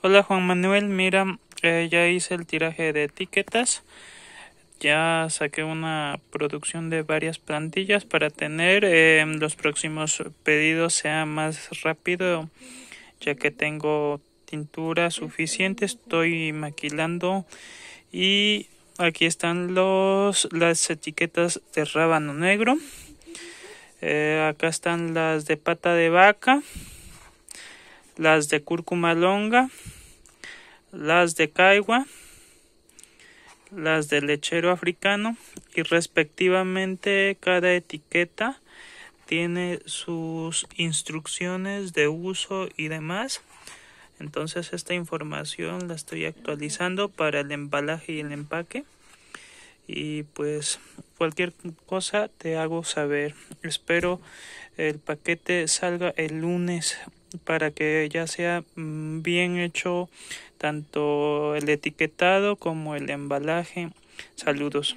Hola Juan Manuel, mira, eh, ya hice el tiraje de etiquetas. Ya saqué una producción de varias plantillas para tener em, los próximos pedidos sea más rápido, ya que tengo tintura suficiente. Estoy maquilando y aquí están los las etiquetas de rábano negro. Eh, acá están las de pata de vaca las de cúrcuma longa, las de caigua, las de lechero africano y respectivamente cada etiqueta tiene sus instrucciones de uso y demás. Entonces esta información la estoy actualizando para el embalaje y el empaque. Y pues cualquier cosa te hago saber. Espero el paquete salga el lunes para que ya sea mm, bien hecho tanto el etiquetado como el embalaje. Saludos.